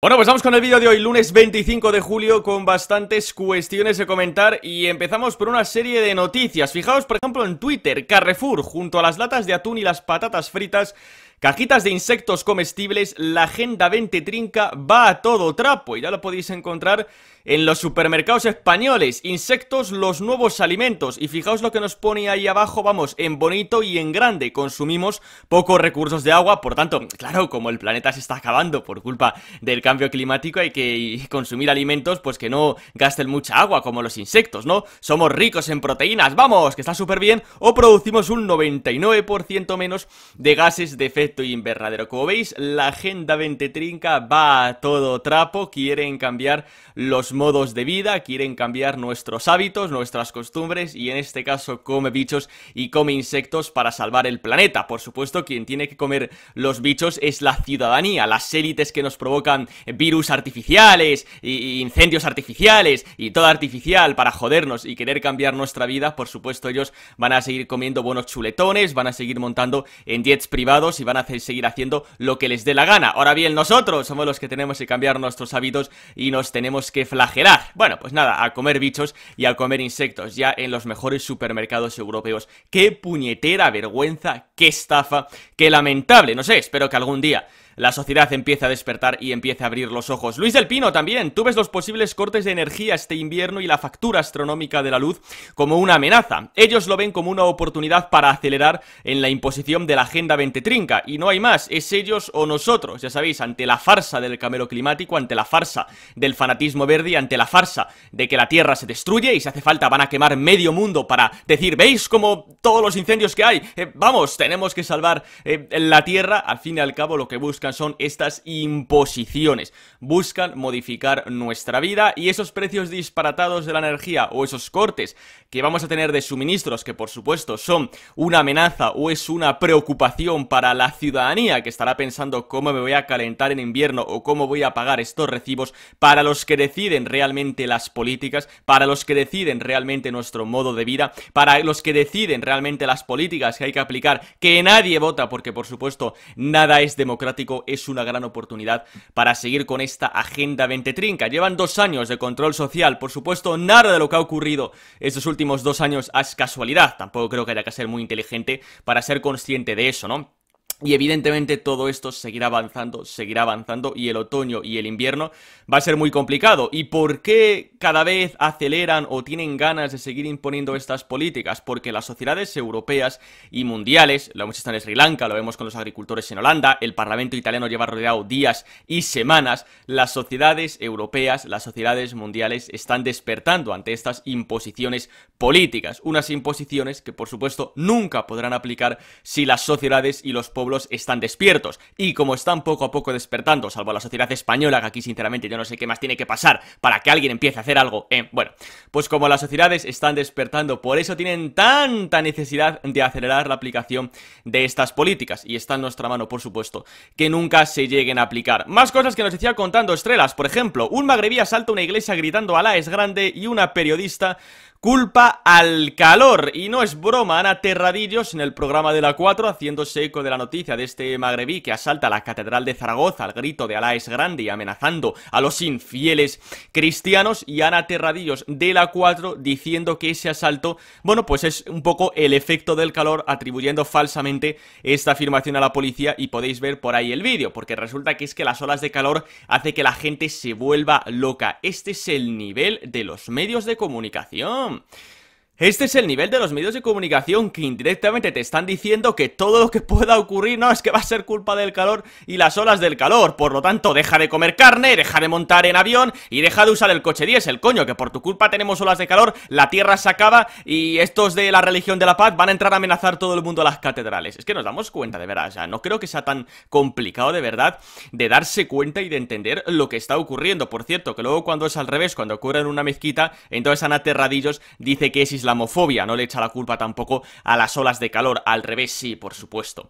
Bueno, pues vamos con el vídeo de hoy, lunes 25 de julio, con bastantes cuestiones de comentar y empezamos por una serie de noticias. Fijaos, por ejemplo, en Twitter, Carrefour, junto a las latas de atún y las patatas fritas, cajitas de insectos comestibles, la Agenda 20 Trinca va a todo trapo y ya lo podéis encontrar en los supermercados españoles. Insectos, los nuevos alimentos. Y fijaos lo que nos pone ahí abajo, vamos, en bonito y en grande. Consumimos pocos recursos de agua, por tanto, claro, como el planeta se está acabando por culpa del cambio climático, hay que consumir alimentos pues que no gasten mucha agua, como los insectos, ¿no? Somos ricos en proteínas, vamos, que está súper bien, o producimos un 99% menos de gases de efecto invernadero. Como veis, la Agenda 2030 va a todo trapo, quieren cambiar los modos de vida, quieren cambiar nuestros hábitos, nuestras costumbres y en este caso come bichos y come insectos para salvar el planeta. Por supuesto, quien tiene que comer los bichos es la ciudadanía, las élites que nos provocan virus artificiales y incendios artificiales y todo artificial para jodernos y querer cambiar nuestra vida, por supuesto ellos van a seguir comiendo buenos chuletones, van a seguir montando en diets privados y van a seguir haciendo lo que les dé la gana. Ahora bien, nosotros somos los que tenemos que cambiar nuestros hábitos y nos tenemos que bueno, pues nada, a comer bichos y a comer insectos, ya en los mejores supermercados europeos. Qué puñetera vergüenza, qué estafa, qué lamentable. No sé, espero que algún día la sociedad empieza a despertar y empieza a abrir los ojos. Luis del Pino también, tú ves los posibles cortes de energía este invierno y la factura astronómica de la luz como una amenaza. Ellos lo ven como una oportunidad para acelerar en la imposición de la Agenda 2030 y no hay más, es ellos o nosotros, ya sabéis, ante la farsa del camelo climático, ante la farsa del fanatismo verde y ante la farsa de que la Tierra se destruye y si hace falta van a quemar medio mundo para decir, ¿veis como todos los incendios que hay? Eh, vamos, tenemos que salvar eh, la Tierra, al fin y al cabo lo que buscan son estas imposiciones. Buscan modificar nuestra vida y esos precios disparatados de la energía o esos cortes que vamos a tener de suministros, que por supuesto son una amenaza o es una preocupación para la ciudadanía que estará pensando cómo me voy a calentar en invierno o cómo voy a pagar estos recibos, para los que deciden realmente las políticas, para los que deciden realmente nuestro modo de vida, para los que deciden realmente las políticas que hay que aplicar, que nadie vota porque por supuesto nada es democrático es una gran oportunidad para seguir con esta Agenda 20 Llevan dos años de control social, por supuesto, nada de lo que ha ocurrido estos últimos dos años es casualidad, tampoco creo que haya que ser muy inteligente para ser consciente de eso, ¿no? Y evidentemente todo esto seguirá avanzando, seguirá avanzando y el otoño y el invierno va a ser muy complicado. ¿Y por qué cada vez aceleran o tienen ganas de seguir imponiendo estas políticas? Porque las sociedades europeas y mundiales, lo hemos visto en Sri Lanka, lo vemos con los agricultores en Holanda, el Parlamento italiano lleva rodeado días y semanas, las sociedades europeas, las sociedades mundiales están despertando ante estas imposiciones políticas. Unas imposiciones que por supuesto nunca podrán aplicar si las sociedades y los pobres están despiertos. Y como están poco a poco despertando, salvo la sociedad española, que aquí sinceramente yo no sé qué más tiene que pasar para que alguien empiece a hacer algo, eh, bueno, pues como las sociedades están despertando, por eso tienen tanta necesidad de acelerar la aplicación de estas políticas. Y está en nuestra mano, por supuesto, que nunca se lleguen a aplicar. Más cosas que nos decía contando Estrelas, por ejemplo, un magrebí asalta una iglesia gritando Alá es grande y una periodista culpa al calor. Y no es broma, Ana Terradillos en el programa de la 4, haciéndose eco de la noticia de este magrebí que asalta la Catedral de Zaragoza al grito de Alá es grande y amenazando a los infieles cristianos. Y Ana Terradillos de la 4 diciendo que ese asalto, bueno, pues es un poco el efecto del calor, atribuyendo falsamente esta afirmación a la policía. Y podéis ver por ahí el vídeo, porque resulta que es que las olas de calor hace que la gente se vuelva loca. Este es el nivel de los medios de comunicación. ん Este es el nivel de los medios de comunicación que indirectamente te están diciendo que todo lo que pueda ocurrir no es que va a ser culpa del calor y las olas del calor. Por lo tanto, deja de comer carne, deja de montar en avión y deja de usar el coche el coño, que por tu culpa tenemos olas de calor, la tierra se acaba y estos de la religión de la paz van a entrar a amenazar todo el mundo a las catedrales. Es que nos damos cuenta, de verdad. O sea, no creo que sea tan complicado, de verdad, de darse cuenta y de entender lo que está ocurriendo. Por cierto, que luego cuando es al revés, cuando ocurre en una mezquita, entonces han aterradillos. dice que es islamofobia, no le echa la culpa tampoco a las olas de calor, al revés sí, por supuesto.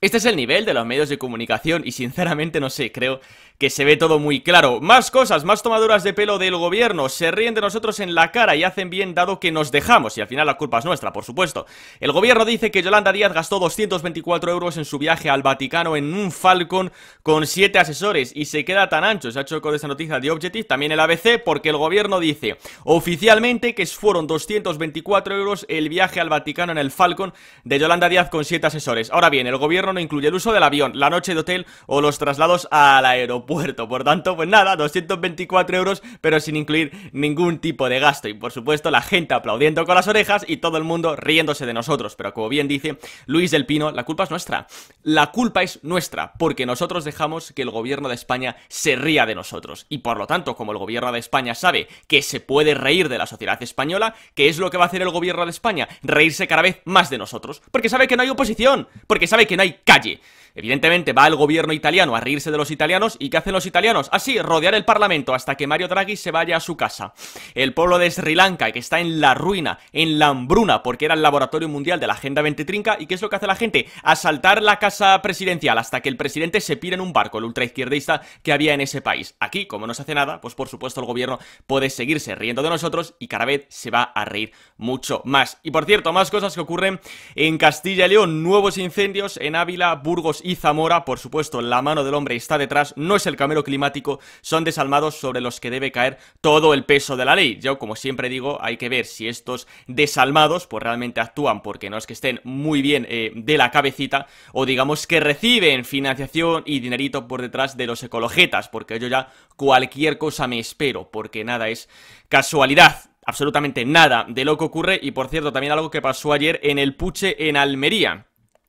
Este es el nivel de los medios de comunicación y sinceramente no sé, creo que se ve todo muy claro. Más cosas, más tomaduras de pelo del gobierno, se ríen de nosotros en la cara y hacen bien dado que nos dejamos, y al final la culpa es nuestra, por supuesto. El gobierno dice que Yolanda Díaz gastó 224 euros en su viaje al Vaticano en un Falcon con siete asesores, y se queda tan ancho, se ha hecho con esa noticia de Objective, también el ABC, porque el gobierno dice oficialmente que fueron 224 euros el viaje al Vaticano en el Falcon de Yolanda Díaz con siete asesores. Ahora bien, el gobierno no incluye el uso del avión, la noche de hotel o los traslados al aeropuerto puerto. Por tanto, pues nada, 224 euros, pero sin incluir ningún tipo de gasto. Y por supuesto, la gente aplaudiendo con las orejas y todo el mundo riéndose de nosotros. Pero como bien dice Luis del Pino, la culpa es nuestra. La culpa es nuestra, porque nosotros dejamos que el gobierno de España se ría de nosotros. Y por lo tanto, como el gobierno de España sabe que se puede reír de la sociedad española, ¿qué es lo que va a hacer el gobierno de España? Reírse cada vez más de nosotros. Porque sabe que no hay oposición, porque sabe que no hay calle. Evidentemente va el gobierno italiano a reírse de los italianos y qué hacen los italianos? Así, ah, rodear el Parlamento hasta que Mario Draghi se vaya a su casa. El pueblo de Sri Lanka, que está en la ruina, en la hambruna, porque era el laboratorio mundial de la Agenda 2030, ¿y qué es lo que hace la gente? Asaltar la casa presidencial hasta que el presidente se pire en un barco, el ultraizquierdista que había en ese país. Aquí, como no se hace nada, pues por supuesto el gobierno puede seguirse riendo de nosotros y cada vez se va a reír mucho más. Y por cierto, más cosas que ocurren en Castilla y León, nuevos incendios en Ávila, Burgos y Zamora, por supuesto, la mano del hombre está detrás, no es el cambio climático son desalmados sobre los que debe caer todo el peso de la ley. Yo, como siempre digo, hay que ver si estos desalmados pues realmente actúan porque no es que estén muy bien eh, de la cabecita o digamos que reciben financiación y dinerito por detrás de los ecologetas, porque yo ya cualquier cosa me espero, porque nada es casualidad absolutamente nada de lo que ocurre y por cierto también algo que pasó ayer en el Puche en Almería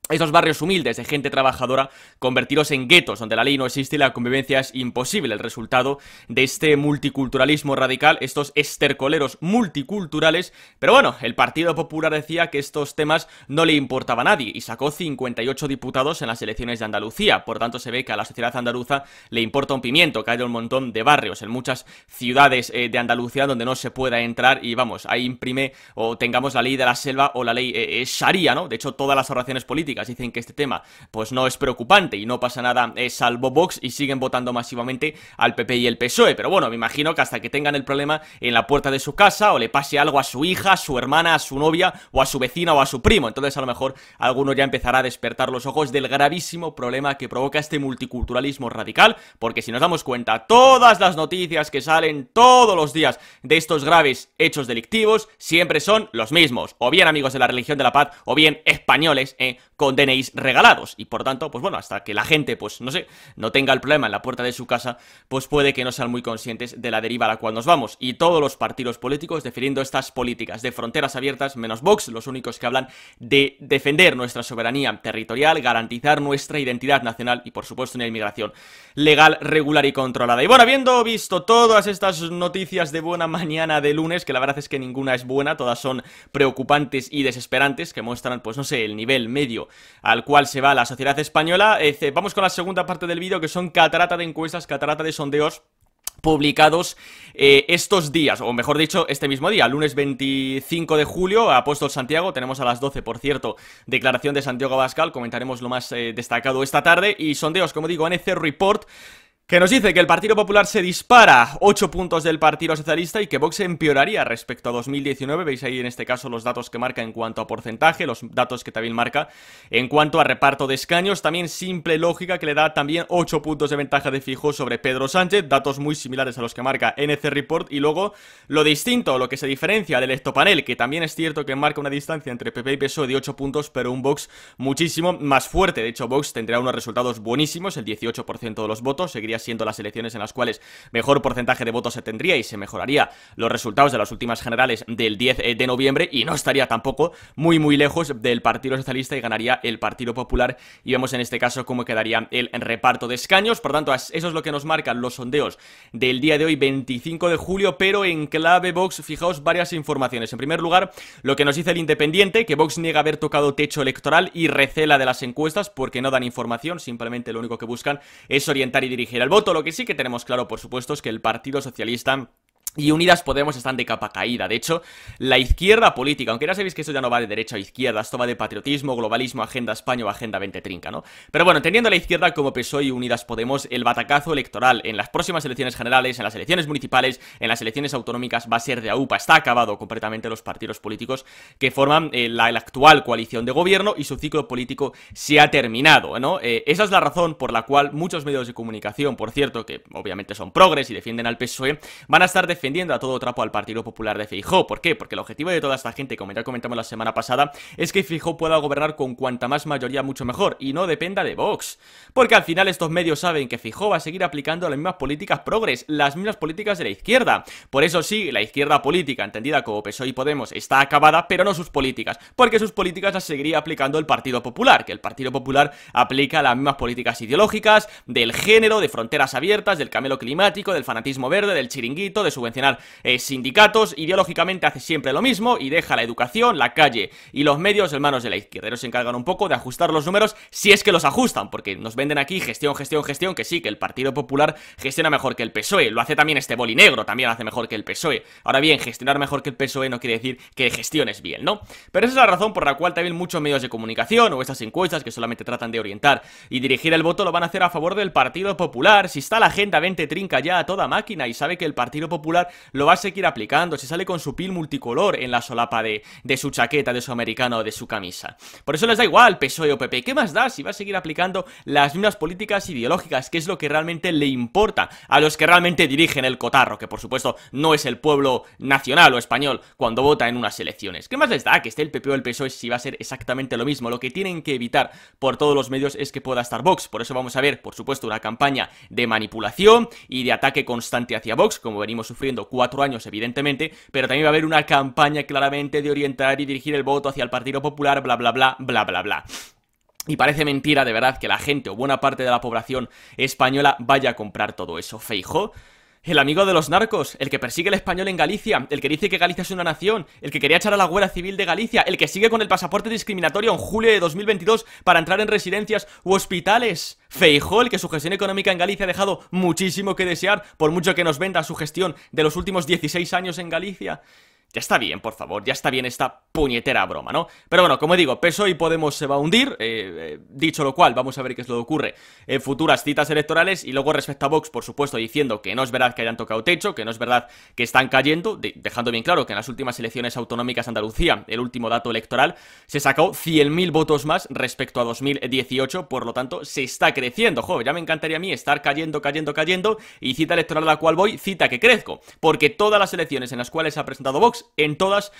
esos barrios humildes de gente trabajadora convertidos en guetos donde la ley no existe y la convivencia es imposible. El resultado de este multiculturalismo radical, estos estercoleros multiculturales. Pero bueno, el Partido Popular decía que estos temas no le importaba a nadie y sacó 58 diputados en las elecciones de Andalucía. Por tanto, se ve que a la sociedad andaluza le importa un pimiento, que haya un montón de barrios en muchas ciudades eh, de Andalucía donde no se pueda entrar y vamos, ahí imprime o tengamos la ley de la selva o la ley eh, eh, sharia, ¿no? De hecho, todas las oraciones políticas dicen que este tema pues no es preocupante y no pasa nada eh, salvo Vox y siguen votando masivamente al PP y el PSOE. Pero bueno, me imagino que hasta que tengan el problema en la puerta de su casa o le pase algo a su hija, a su hermana, a su novia o a su vecina o a su primo. Entonces a lo mejor alguno ya empezará a despertar los ojos del gravísimo problema que provoca este multiculturalismo radical, porque si nos damos cuenta, todas las noticias que salen todos los días de estos graves hechos delictivos siempre son los mismos, o bien amigos de la religión de la paz, o bien españoles, eh, con regalados. Y por tanto, pues bueno, hasta que la gente, pues no sé, no tenga el problema en la puerta de su casa, pues puede que no sean muy conscientes de la deriva a la cual nos vamos. Y todos los partidos políticos definiendo estas políticas de fronteras abiertas, menos Vox, los únicos que hablan de defender nuestra soberanía territorial, garantizar nuestra identidad nacional y por supuesto una inmigración legal, regular y controlada. Y bueno, habiendo visto todas estas noticias de buena mañana de lunes, que la verdad es que ninguna es buena, todas son preocupantes y desesperantes, que muestran, pues no sé, el nivel medio al cual se va la sociedad española. Eh, vamos con la segunda parte del vídeo, que son catarata de encuestas, catarata de sondeos publicados eh, estos días, o mejor dicho, este mismo día, lunes 25 de julio, Apóstol Santiago, tenemos a las 12, por cierto, declaración de Santiago Abascal, comentaremos lo más eh, destacado esta tarde, y sondeos, como digo, NC Report, que nos dice que el Partido Popular se dispara 8 puntos del Partido Socialista y que Vox empeoraría respecto a 2019. Veis ahí en este caso los datos que marca en cuanto a porcentaje, los datos que también marca en cuanto a reparto de escaños. También simple lógica que le da también 8 puntos de ventaja de fijo sobre Pedro Sánchez, datos muy similares a los que marca NC Report. Y luego lo distinto, lo que se diferencia del Ectopanel que también es cierto que marca una distancia entre PP y PSOE de 8 puntos, pero un Vox muchísimo más fuerte. De hecho, Vox tendría unos resultados buenísimos, el 18% de los votos, seguiría siendo las elecciones en las cuales mejor porcentaje de votos se tendría y se mejoraría los resultados de las últimas generales del 10 eh, de noviembre y no estaría tampoco muy muy lejos del Partido Socialista y ganaría el Partido Popular y vemos en este caso cómo quedaría el reparto de escaños, por tanto eso es lo que nos marcan los sondeos del día de hoy 25 de julio, pero en clave Vox fijaos varias informaciones, en primer lugar lo que nos dice el Independiente, que Vox niega haber tocado techo electoral y recela de las encuestas porque no dan información, simplemente lo único que buscan es orientar y dirigir el voto. Lo que sí que tenemos claro, por supuesto, es que el Partido Socialista y Unidas Podemos están de capa caída. De hecho, la izquierda política, aunque ya sabéis que esto ya no va de derecha o izquierda, esto va de patriotismo, globalismo, agenda España o agenda 20 trinca, ¿no? Pero bueno, teniendo a la izquierda como PSOE y Unidas Podemos, el batacazo electoral en las próximas elecciones generales, en las elecciones municipales, en las elecciones autonómicas va a ser de AUPA. Está acabado completamente los partidos políticos que forman eh, la, actual coalición de gobierno y su ciclo político se ha terminado, ¿no? Eh, esa es la razón por la cual muchos medios de comunicación, por cierto, que obviamente son progres y defienden al PSOE, van a estar defendiendo defendiendo a todo trapo al Partido Popular de Feijó. ¿Por qué? Porque el objetivo de toda esta gente, como ya comentamos la semana pasada, es que Fijó pueda gobernar con cuanta más mayoría mucho mejor y no dependa de Vox. Porque al final estos medios saben que Fijó va a seguir aplicando las mismas políticas progres, las mismas políticas de la izquierda. Por eso sí, la izquierda política, entendida como PSOE y Podemos, está acabada, pero no sus políticas, porque sus políticas las seguiría aplicando el Partido Popular, que el Partido Popular aplica las mismas políticas ideológicas, del género, de fronteras abiertas, del camelo climático, del fanatismo verde, del chiringuito, de subvenciones eh, sindicatos, ideológicamente hace siempre lo mismo y deja la educación, la calle y los medios en manos de la izquierda. se encargan un poco de ajustar los números si es que los ajustan, porque nos venden aquí gestión, gestión, gestión, que sí, que el Partido Popular gestiona mejor que el PSOE, lo hace también este boli negro, también lo hace mejor que el PSOE. Ahora bien, gestionar mejor que el PSOE no quiere decir que gestiones bien, ¿no? Pero esa es la razón por la cual también muchos medios de comunicación o estas encuestas que solamente tratan de orientar y dirigir el voto lo van a hacer a favor del Partido Popular, si está la agenda 20 trinca ya a toda máquina y sabe que el Partido Popular lo va a seguir aplicando, si sale con su pil multicolor en la solapa de, su chaqueta, de su americano o de su camisa. Por eso les da igual PSOE o PP, e ¿qué más da si va a seguir aplicando las mismas políticas ideológicas, que es lo que realmente le importa a los que realmente dirigen el cotarro, que por supuesto no es el pueblo nacional o español cuando vota en unas elecciones. ¿Qué más les da que esté el PP o el PSOE si va a ser exactamente lo mismo? Lo que tienen que evitar por todos los medios es que pueda estar Vox, por eso vamos a ver, por supuesto, una campaña de manipulación y de ataque constante hacia Vox, como venimos sufriendo cuatro años evidentemente, pero también va a haber una campaña claramente de orientar y dirigir el voto hacia el Partido Popular, bla, bla, bla, bla, bla, bla. Y parece mentira de verdad que la gente o buena parte de la población española vaya a comprar todo eso. Feijo el amigo de los narcos, el que persigue al español en Galicia, el que dice que Galicia es una nación, el que quería echar a la Guerra Civil de Galicia, el que sigue con el pasaporte discriminatorio en julio de 2022 para entrar en residencias u hospitales. Feijóo, el que su gestión económica en Galicia ha dejado muchísimo que desear, por mucho que nos venda su gestión de los últimos 16 años en Galicia. Ya está bien, por favor, ya está bien esta puñetera broma, ¿no? Pero bueno, como digo, peso y Podemos se va a hundir, eh, eh, dicho lo cual, vamos a ver qué es lo que ocurre en futuras citas electorales, y luego respecto a Vox, por supuesto, diciendo que no es verdad que hayan tocado techo, que no es verdad que están cayendo, dejando bien claro que en las últimas elecciones autonómicas de Andalucía, el último dato electoral, se sacó 100.000 votos más respecto a 2018, por lo tanto, se está creciendo, Joder, ya me encantaría a mí estar cayendo, cayendo, cayendo, y cita electoral a la cual voy, cita que crezco, porque todas las elecciones en las cuales ha presentado Vox en todas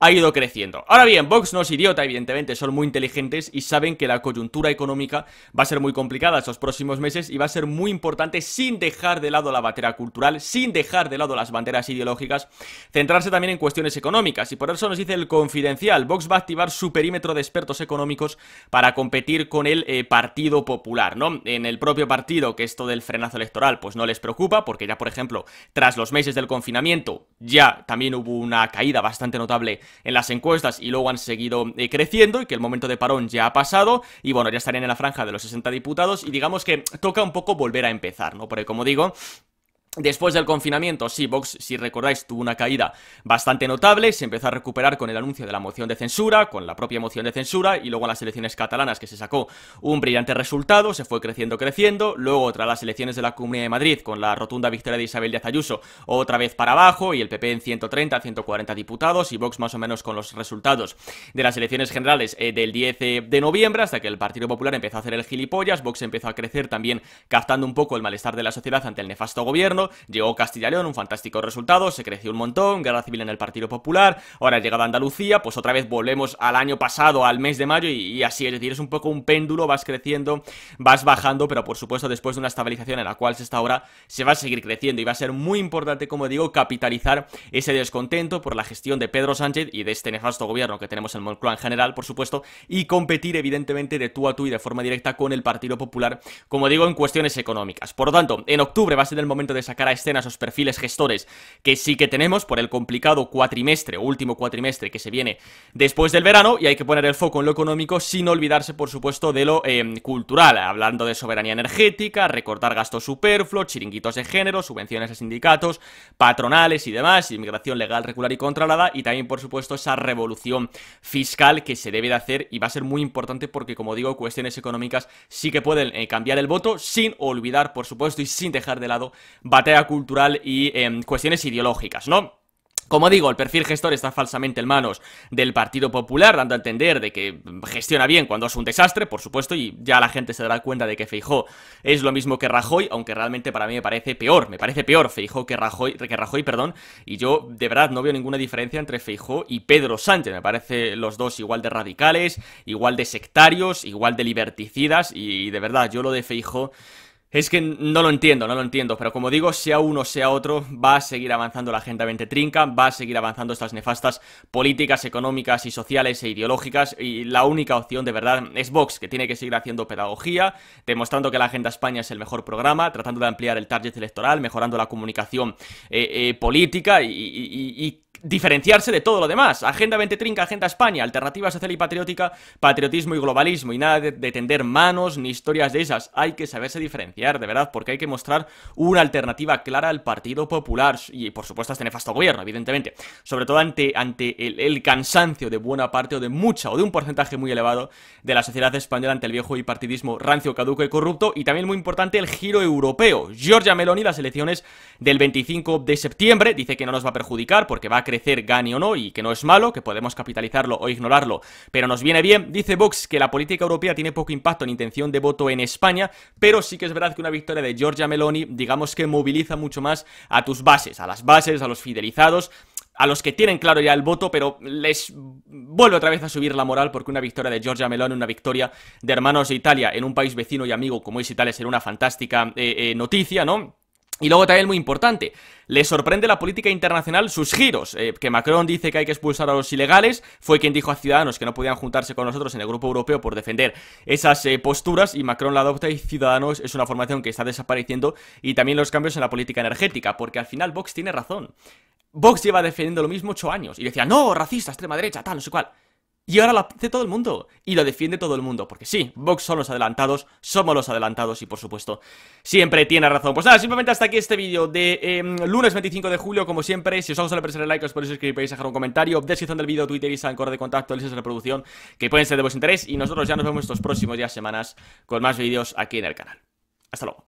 ha ido creciendo. Ahora bien, Vox no es idiota, evidentemente, son muy inteligentes y saben que la coyuntura económica va a ser muy complicada estos próximos meses y va a ser muy importante sin dejar de lado la batera cultural, sin dejar de lado las banderas ideológicas, centrarse también en cuestiones económicas y por eso nos dice el confidencial, Vox va a activar su perímetro de expertos económicos para competir con el eh, Partido Popular, ¿no? En el propio partido que esto del frenazo electoral pues no les preocupa porque ya por ejemplo, tras los meses del confinamiento ya también hubo una caída bastante notable en las encuestas y luego han seguido eh, creciendo y que el momento de parón ya ha pasado y bueno, ya estarían en la franja de los 60 diputados y digamos que toca un poco volver a empezar, ¿no? Porque como digo, Después del confinamiento, sí, Vox, si recordáis, tuvo una caída bastante notable, se empezó a recuperar con el anuncio de la moción de censura, con la propia moción de censura, y luego en las elecciones catalanas, que se sacó un brillante resultado, se fue creciendo, creciendo, luego tras las elecciones de la Comunidad de Madrid, con la rotunda victoria de Isabel Díaz Ayuso, otra vez para abajo, y el PP en 130, 140 diputados, y Vox más o menos con los resultados de las elecciones generales eh, del 10 eh, de noviembre, hasta que el Partido Popular empezó a hacer el gilipollas, Vox empezó a crecer también captando un poco el malestar de la sociedad ante el nefasto gobierno, llegó Castilla y León, un fantástico resultado, se creció un montón, guerra civil en el Partido Popular, ahora llegado Andalucía, pues otra vez volvemos al año pasado, al mes de mayo y, así, es decir, es un poco un péndulo, vas creciendo, vas bajando, pero por supuesto después de una estabilización en la cual se está ahora, se va a seguir creciendo y va a ser muy importante, como digo, capitalizar ese descontento por la gestión de Pedro Sánchez y de este nefasto gobierno que tenemos en Moncloa en general, por supuesto, y competir evidentemente de tú a tú y de forma directa con el Partido Popular, como digo, en cuestiones económicas. Por lo tanto, en octubre va a ser el momento de esa sacar a escena esos perfiles gestores que sí que tenemos por el complicado cuatrimestre o último cuatrimestre que se viene después del verano y hay que poner el foco en lo económico sin olvidarse, por supuesto, de lo em, cultural, hablando de soberanía energética, recortar gastos superfluos, chiringuitos de género, subvenciones a sindicatos, patronales y demás, inmigración legal, regular y controlada y también, por supuesto, esa revolución fiscal que se debe de hacer y va a ser muy importante porque, como digo, cuestiones económicas sí que pueden eh, cambiar el voto sin olvidar, por supuesto, y sin dejar de lado batalla cultural y em, cuestiones ideológicas, ¿no? Como digo, el perfil gestor está falsamente en manos del Partido Popular, dando a entender de que gestiona bien cuando es un desastre, por supuesto, y ya la gente se dará cuenta de que Feijó es lo mismo que Rajoy, aunque realmente para mí me parece peor, me parece peor Feijó que Rajoy, que Rajoy, perdón, y yo de verdad no veo ninguna diferencia entre Feijó y Pedro Sánchez, me parece los dos igual de radicales, igual de sectarios, igual de liberticidas, y de verdad, yo lo de Feijó es que no lo entiendo, no lo entiendo, pero como digo, sea uno, sea otro, va a seguir avanzando la Agenda 20 Trinca, va a seguir avanzando estas nefastas políticas económicas y sociales e ideológicas, y la única opción de verdad es Vox, que tiene que seguir haciendo pedagogía, demostrando que la Agenda España es el mejor programa, tratando de ampliar el target electoral, mejorando la comunicación eh, eh, política y diferenciarse de todo lo demás. Agenda 2030, Agenda España, alternativa social y patriótica, patriotismo y globalismo. Y nada de, tender manos ni historias de esas. Hay que saberse diferenciar, de verdad, porque hay que mostrar una alternativa clara al Partido Popular y, por supuesto, a este nefasto gobierno, evidentemente. Sobre todo ante, ante el, cansancio de buena parte o de mucha o de un porcentaje muy elevado de la sociedad española ante el viejo y partidismo rancio, caduco y corrupto. Y también muy importante el giro europeo. Giorgia Meloni, las elecciones del 25 de septiembre, dice que no nos va a perjudicar porque va a crecer, gane o no, y que no es malo, que podemos capitalizarlo o ignorarlo, pero nos viene bien. Dice Vox que la política europea tiene poco impacto en intención de voto en España, pero sí que es verdad que una victoria de Giorgia Meloni, digamos que moviliza mucho más a tus bases, a las bases, a los fidelizados, a los que tienen claro ya el voto, pero les vuelve otra vez a subir la moral porque una victoria de Giorgia Meloni, una victoria de hermanos de Italia en un país vecino y amigo como es Italia, será una fantástica eh, eh, noticia, ¿no? Y luego también muy importante, le sorprende la política internacional sus giros, eh, que Macron dice que hay que expulsar a los ilegales, fue quien dijo a Ciudadanos que no podían juntarse con nosotros en el grupo europeo por defender esas eh, posturas y Macron la adopta y Ciudadanos es una formación que está desapareciendo y también los cambios en la política energética, porque al final Vox tiene razón. Vox lleva defendiendo lo mismo ocho años y decía, no, racista, extrema derecha, tal, no sé cuál. Y ahora lo hace todo el mundo. Y lo defiende todo el mundo. Porque sí, Vox son los adelantados, somos los adelantados y por supuesto, siempre tiene razón. Pues nada, simplemente hasta aquí este vídeo de em, lunes 25 de julio, como siempre. Si os ha gustado la el like, os podéis suscribir, podéis dejar un comentario. Descripción del vídeo, Twitter, Instagram, correo de contacto, listas de reproducción, que pueden ser de vuestro interés. Y nosotros ya nos vemos estos próximos días, semanas, con más vídeos aquí en el canal. Hasta luego.